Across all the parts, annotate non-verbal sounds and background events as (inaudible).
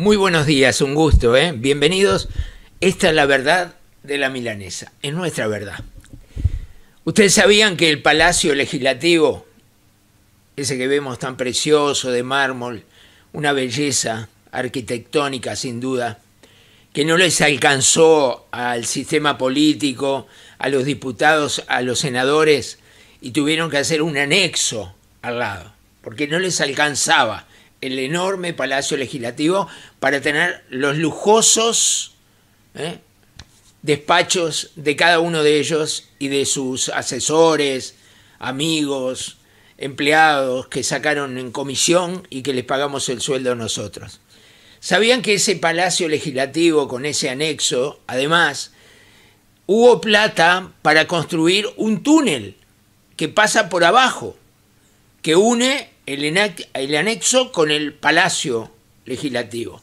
Muy buenos días, un gusto, ¿eh? Bienvenidos. Esta es la verdad de la milanesa, es nuestra verdad. Ustedes sabían que el Palacio Legislativo, ese que vemos tan precioso de mármol, una belleza arquitectónica sin duda, que no les alcanzó al sistema político, a los diputados, a los senadores, y tuvieron que hacer un anexo al lado, porque no les alcanzaba el enorme Palacio Legislativo para tener los lujosos ¿eh? despachos de cada uno de ellos y de sus asesores, amigos, empleados que sacaron en comisión y que les pagamos el sueldo nosotros. ¿Sabían que ese Palacio Legislativo con ese anexo, además, hubo plata para construir un túnel que pasa por abajo, que une el, anexo con el Palacio Legislativo.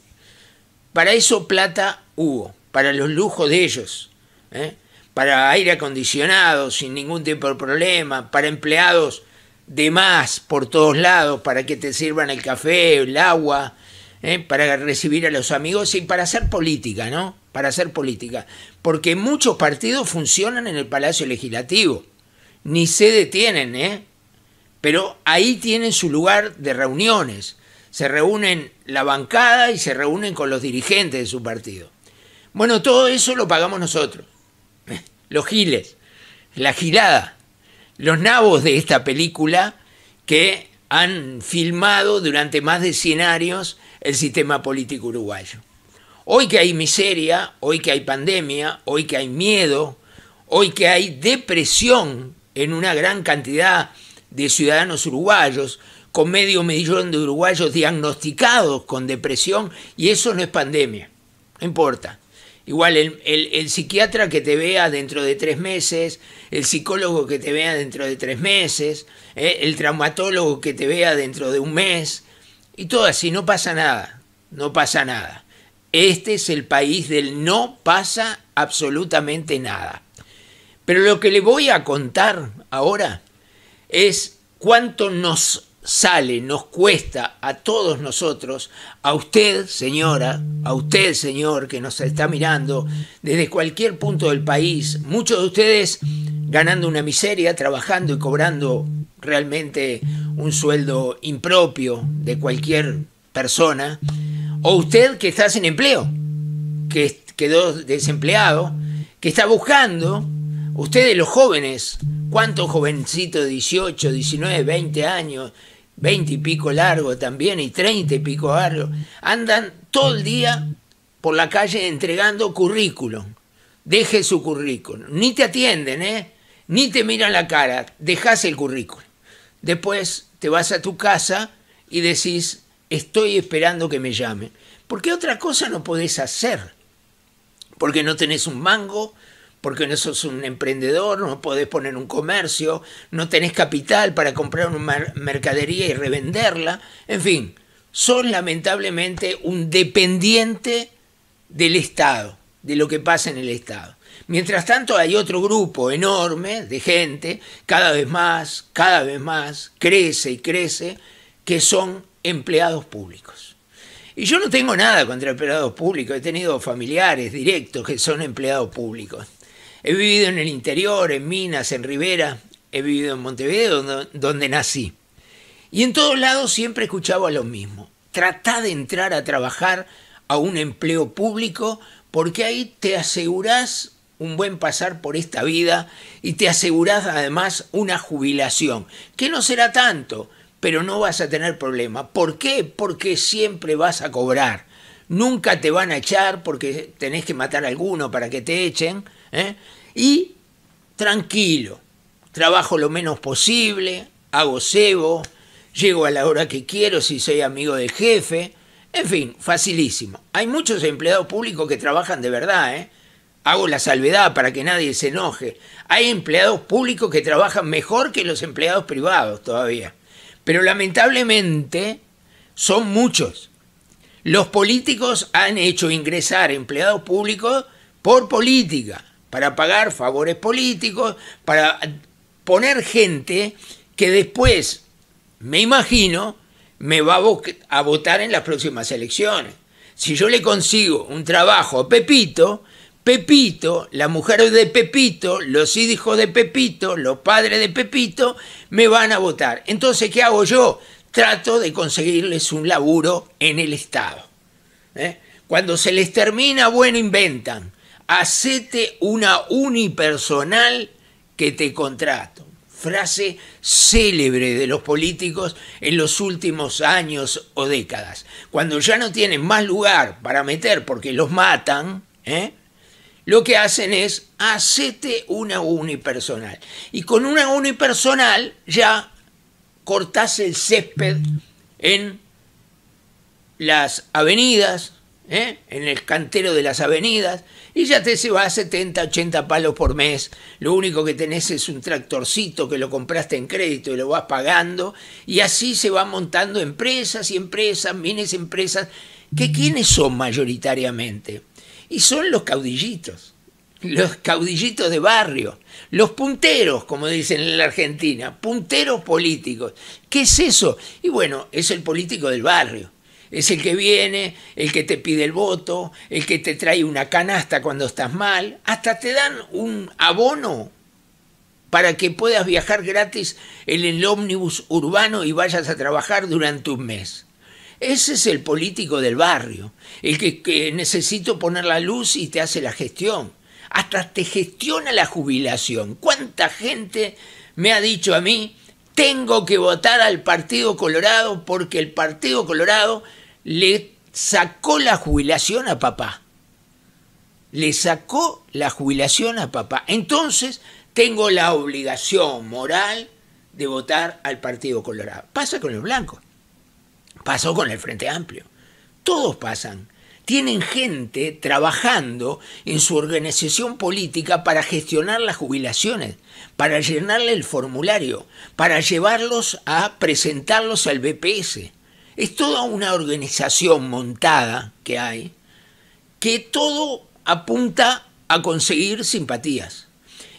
Para eso plata hubo, para los lujos de ellos, ¿eh? para aire acondicionado sin ningún tipo de problema, para empleados de más por todos lados, para que te sirvan el café, el agua, ¿eh? para recibir a los amigos y para hacer política, ¿no? Para hacer política. Porque muchos partidos funcionan en el Palacio Legislativo, ni se detienen, ¿eh? Pero ahí tienen su lugar de reuniones. Se reúnen la bancada y se reúnen con los dirigentes de su partido. Bueno, todo eso lo pagamos nosotros. (laughs) Los giles, la gilada, los nabos de esta película que han filmado durante más de 100 años el sistema político uruguayo. Hoy que hay miseria, hoy que hay pandemia, hoy que hay miedo, hoy que hay depresión en una gran cantidad de ciudadanos uruguayos, con medio millón de uruguayos diagnosticados con depresión, y eso no es pandemia, no importa. Igual el, psiquiatra que te vea dentro de tres meses, el psicólogo que te vea dentro de tres meses, eh, el traumatólogo que te vea dentro de un mes, y todo así, no pasa nada, no pasa nada. Este es el país del no pasa absolutamente nada. Pero lo que le voy a contar ahora es cuánto nos sale, nos cuesta a todos nosotros, a usted señora, a usted señor que nos está mirando desde cualquier punto del país, muchos de ustedes ganando una miseria, trabajando y cobrando realmente un sueldo impropio de cualquier persona, o usted que está sin empleo, que quedó desempleado, que está buscando, ustedes los jóvenes, ¿Cuántos jovencitos de 18, 19, 20 años, 20 y pico largo también y 30 y pico largo, andan todo el día por la calle entregando currículum? Deje su currículum. Ni te atienden, ¿eh? Ni te miran la cara. Dejas el currículum. Después te vas a tu casa y decís, estoy esperando que me llamen. Porque otra cosa no podés hacer. Porque no tenés un mango, porque no sos un emprendedor, no podés poner un comercio, no tenés capital para comprar una mercadería y revenderla, en fin, sos lamentablemente un dependiente del Estado, de lo que pasa en el Estado. Mientras tanto hay otro grupo enorme de gente, cada vez más, cada vez más, crece y crece, que son empleados públicos. Y yo no tengo nada contra empleados públicos, he tenido familiares directos que son empleados públicos. He vivido en el interior, en Minas, en Rivera, he vivido en Montevideo, donde, nací. Y en todos lados siempre escuchaba lo mismo. Tratá de entrar a trabajar a un empleo público porque ahí te asegurás un buen pasar por esta vida y te asegurás además una jubilación, que no será tanto, pero no vas a tener problema. ¿Por qué? Porque siempre vas a cobrar. Nunca te van a echar porque tenés que matar a alguno para que te echen. ¿eh? Y tranquilo, trabajo lo menos posible, hago cebo, llego a la hora que quiero si soy amigo del jefe, en fin, facilísimo. Hay muchos empleados públicos que trabajan de verdad, ¿eh? Hago la salvedad para que nadie se enoje. Hay empleados públicos que trabajan mejor que los empleados privados todavía. Pero lamentablemente son muchos. Los políticos han hecho ingresar empleados públicos por política para pagar favores políticos, para poner gente que después, me imagino, me va a votar en las próximas elecciones. Si yo le consigo un trabajo a Pepito, Pepito, la mujer de Pepito, los hijos de Pepito, los padres de Pepito, me van a votar. Entonces, ¿qué hago yo? Trato de conseguirles un laburo en el Estado. ¿eh? Cuando se les termina, bueno, inventan hacete una unipersonal que te contrato. Frase célebre de los políticos en los últimos años o décadas. Cuando ya no tienen más lugar para meter porque los matan, ¿eh? lo que hacen es hacete una unipersonal. Y con una unipersonal ya cortás el césped en las avenidas, ¿eh? en el cantero de las avenidas, y ya te se va a 70, 80 palos por mes. Lo único que tenés es un tractorcito que lo compraste en crédito y lo vas pagando y así se van montando empresas y empresas, miles empresas, que quiénes son mayoritariamente. Y son los caudillitos, los caudillitos de barrio, los punteros, como dicen en la Argentina, punteros políticos. ¿Qué es eso? Y bueno, es el político del barrio es el que viene, el que te pide el voto, el que te trae una canasta cuando estás mal, hasta te dan un abono para que puedas viajar gratis en el ómnibus urbano y vayas a trabajar durante un mes. Ese es el político del barrio, el que, necesito poner la luz y te hace la gestión. Hasta te gestiona la jubilación. ¿Cuánta gente me ha dicho a mí, tengo que votar al Partido Colorado porque el Partido Colorado le sacó la jubilación a papá. Le sacó la jubilación a papá. Entonces tengo la obligación moral de votar al Partido Colorado. Pasa con el blanco. Pasó con el Frente Amplio. Todos pasan. Tienen gente trabajando en su organización política para gestionar las jubilaciones, para llenarle el formulario, para llevarlos a presentarlos al BPS es toda una organización montada que hay que todo apunta a conseguir simpatías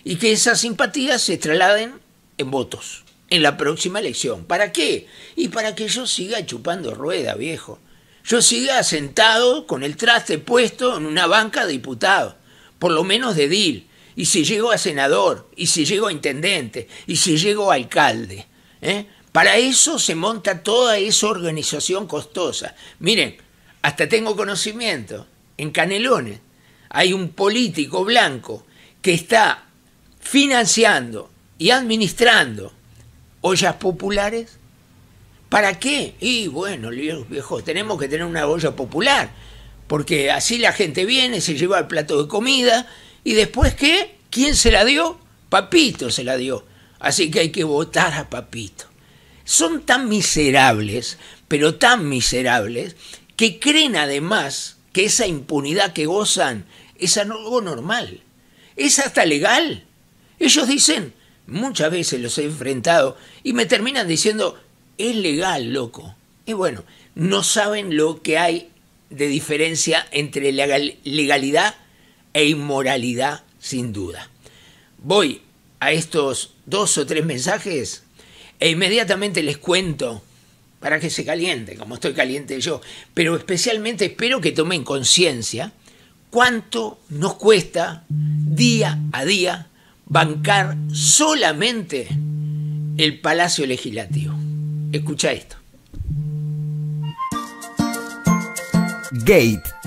y que esas simpatías se trasladen en votos en la próxima elección. ¿Para qué? Y para que yo siga chupando rueda, viejo. Yo siga sentado con el traste puesto en una banca de diputado, por lo menos de DIL. Y si llego a senador, y si llego a intendente, y si llego a alcalde. ¿eh? Para eso se monta toda esa organización costosa. Miren, hasta tengo conocimiento, en Canelones hay un político blanco que está financiando y administrando ollas populares. ¿Para qué? Y bueno, viejos, tenemos que tener una olla popular, porque así la gente viene, se lleva el plato de comida, y después qué? ¿Quién se la dio? Papito se la dio. Así que hay que votar a Papito son tan miserables, pero tan miserables, que creen además que esa impunidad que gozan es algo normal, es hasta legal. Ellos dicen, muchas veces los he enfrentado, y me terminan diciendo, es legal, loco. Y bueno, no saben lo que hay de diferencia entre legalidad e inmoralidad, sin duda. Voy a estos dos o tres mensajes e inmediatamente les cuento para que se caliente, como estoy caliente yo. Pero especialmente espero que tomen conciencia cuánto nos cuesta día a día bancar solamente el Palacio Legislativo. Escucha esto. Gate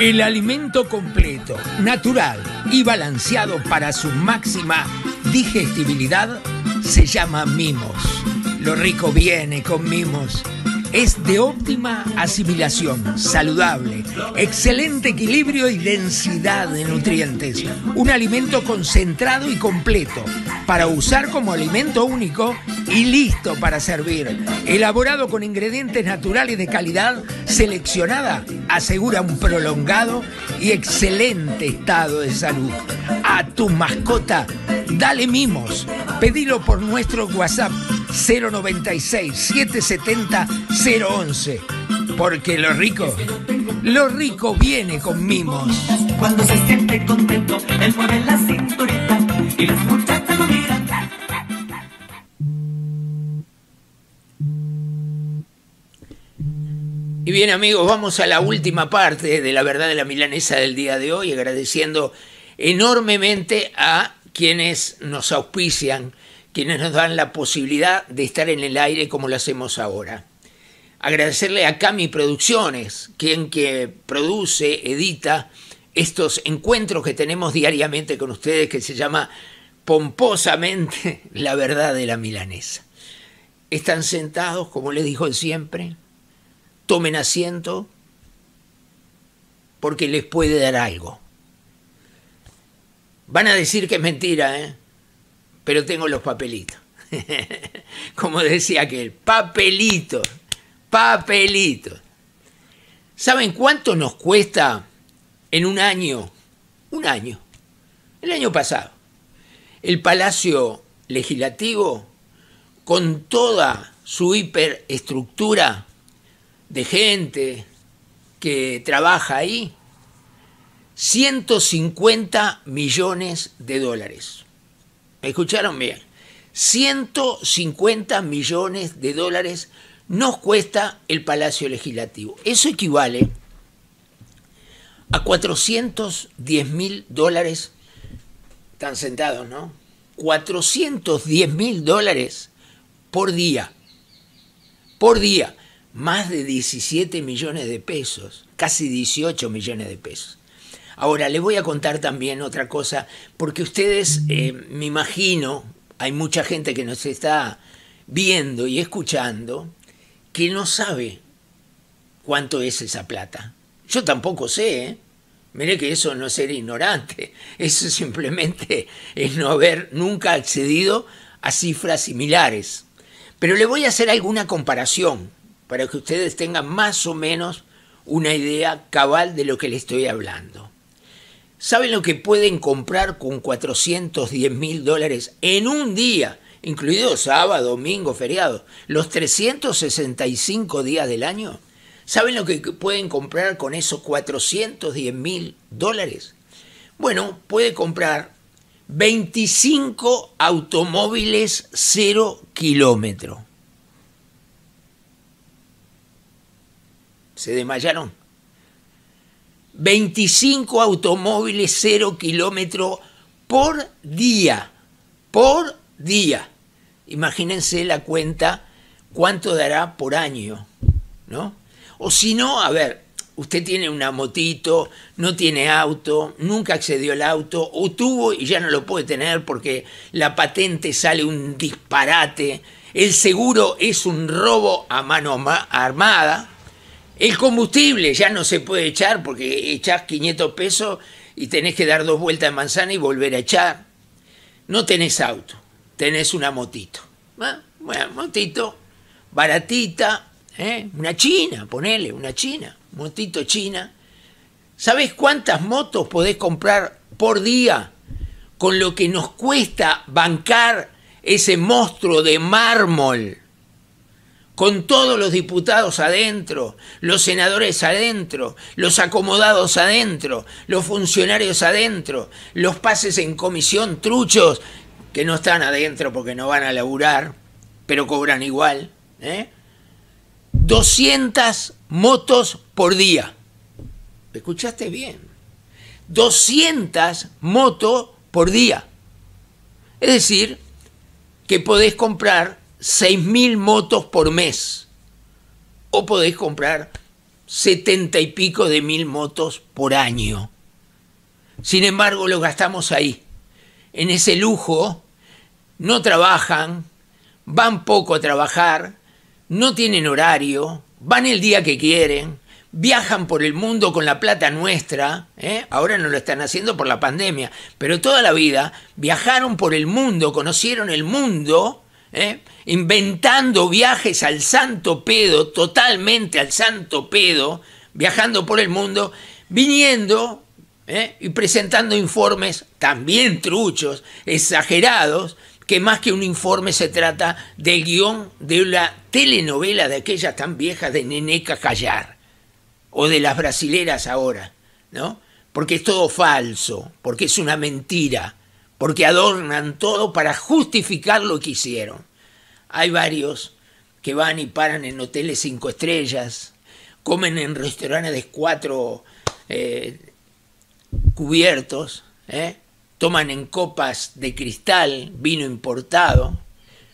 El alimento completo, natural y balanceado para su máxima digestibilidad se llama mimos. Lo rico viene con mimos es de óptima asimilación, saludable, excelente equilibrio y densidad de nutrientes. Un alimento concentrado y completo para usar como alimento único y listo para servir. Elaborado con ingredientes naturales de calidad seleccionada, asegura un prolongado y excelente estado de salud. A tu mascota, dale mimos. Pedilo por nuestro WhatsApp 096-770-011. Porque lo rico, lo rico viene con mimos. Cuando se siente contento, él mueve la cinturita y las muchachas lo miran. Y bien amigos, vamos a la última parte de la verdad de la milanesa del día de hoy, agradeciendo enormemente a quienes nos auspician quienes nos dan la posibilidad de estar en el aire como lo hacemos ahora. Agradecerle a Cami Producciones, quien que produce, edita estos encuentros que tenemos diariamente con ustedes que se llama pomposamente (laughs) La verdad de la milanesa. Están sentados, como les dijo siempre, tomen asiento porque les puede dar algo. Van a decir que es mentira, ¿eh? pero tengo los papelitos. (laughs) Como decía aquel, papelitos, papelitos. ¿Saben cuánto nos cuesta en un año? Un año. El año pasado. El Palacio Legislativo, con toda su hiperestructura de gente que trabaja ahí, 150 millones de dólares escucharon bien, 150 millones de dólares nos cuesta el Palacio Legislativo. Eso equivale a 410 mil dólares. Están sentados, ¿no? 410 mil dólares por día. Por día. Más de 17 millones de pesos. Casi 18 millones de pesos. Ahora, le voy a contar también otra cosa, porque ustedes, eh, me imagino, hay mucha gente que nos está viendo y escuchando que no sabe cuánto es esa plata. Yo tampoco sé, ¿eh? Mire que eso no es ser ignorante, (laughs) eso simplemente es no haber nunca accedido a cifras similares. Pero le voy a hacer alguna comparación para que ustedes tengan más o menos una idea cabal de lo que le estoy hablando. ¿Saben lo que pueden comprar con 410 mil dólares en un día? Incluido sábado, domingo, feriado. Los 365 días del año. ¿Saben lo que pueden comprar con esos 410 mil dólares? Bueno, puede comprar 25 automóviles cero kilómetro. Se desmayaron. 25 automóviles 0 kilómetro por día, por día. Imagínense la cuenta, cuánto dará por año, ¿no? O si no, a ver, usted tiene una motito, no tiene auto, nunca accedió al auto, o tuvo y ya no lo puede tener porque la patente sale un disparate, el seguro es un robo a mano armada, el combustible ya no se puede echar porque echás 500 pesos y tenés que dar dos vueltas de manzana y volver a echar. No tenés auto, tenés una motito. Ah, bueno, motito baratita, ¿eh? una china, ponele, una china, motito china. ¿Sabés cuántas motos podés comprar por día con lo que nos cuesta bancar ese monstruo de mármol? con todos los diputados adentro, los senadores adentro, los acomodados adentro, los funcionarios adentro, los pases en comisión truchos que no están adentro porque no van a laburar, pero cobran igual. ¿eh? 200 motos por día. escuchaste bien? 200 motos por día. Es decir, que podés comprar 6.000 motos por mes. O podés comprar 70 y pico de mil motos por año. Sin embargo, lo gastamos ahí. En ese lujo, no trabajan, van poco a trabajar, no tienen horario, van el día que quieren, viajan por el mundo con la plata nuestra, ¿eh? ahora no lo están haciendo por la pandemia, pero toda la vida viajaron por el mundo, conocieron el mundo, ¿eh? inventando viajes al santo pedo, totalmente al santo pedo, viajando por el mundo, viniendo ¿eh? y presentando informes también truchos, exagerados, que más que un informe se trata del guión de una telenovela de aquellas tan viejas, de Neneca Callar, o de las brasileras ahora, ¿no? Porque es todo falso, porque es una mentira, porque adornan todo para justificar lo que hicieron. Hay varios que van y paran en hoteles cinco estrellas, comen en restaurantes de cuatro eh, cubiertos, eh, toman en copas de cristal, vino importado,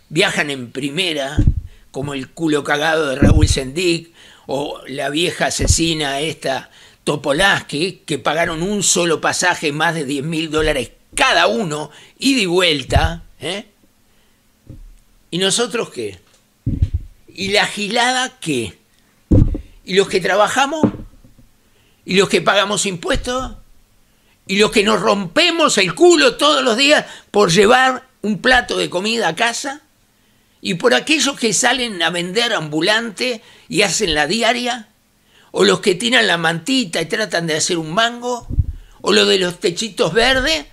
viajan en primera, como el culo cagado de Raúl Sendic o la vieja asesina esta Topolaski, que pagaron un solo pasaje más de 10 mil dólares cada uno, y de vuelta, eh, ¿Y nosotros qué? ¿Y la gilada qué? ¿Y los que trabajamos? ¿Y los que pagamos impuestos? ¿Y los que nos rompemos el culo todos los días por llevar un plato de comida a casa? ¿Y por aquellos que salen a vender ambulante y hacen la diaria? ¿O los que tiran la mantita y tratan de hacer un mango? ¿O los de los techitos verdes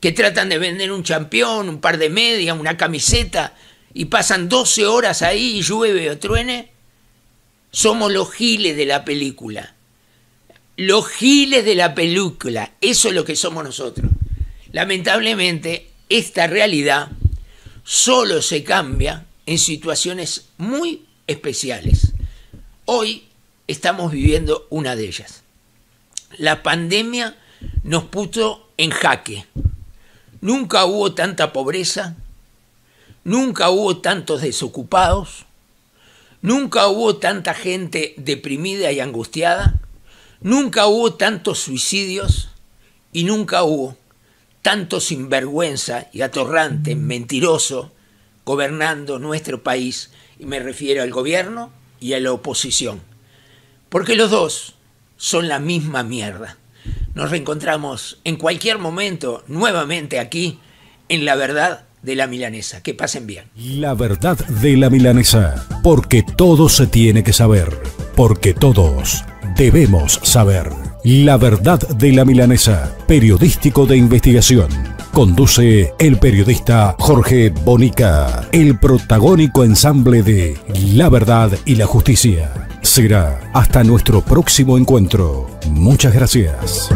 que tratan de vender un champión, un par de medias, una camiseta y pasan 12 horas ahí y llueve o truene, somos los giles de la película. Los giles de la película, eso es lo que somos nosotros. Lamentablemente, esta realidad solo se cambia en situaciones muy especiales. Hoy estamos viviendo una de ellas. La pandemia nos puso en jaque. Nunca hubo tanta pobreza, Nunca hubo tantos desocupados, nunca hubo tanta gente deprimida y angustiada, nunca hubo tantos suicidios y nunca hubo tanto sinvergüenza y atorrante, mentiroso, gobernando nuestro país, y me refiero al gobierno y a la oposición. Porque los dos son la misma mierda. Nos reencontramos en cualquier momento nuevamente aquí en La Verdad de la milanesa. Que pasen bien. La verdad de la milanesa, porque todo se tiene que saber, porque todos debemos saber. La verdad de la milanesa, periodístico de investigación. Conduce el periodista Jorge Bonica, el protagónico ensamble de La verdad y la justicia. Será hasta nuestro próximo encuentro. Muchas gracias.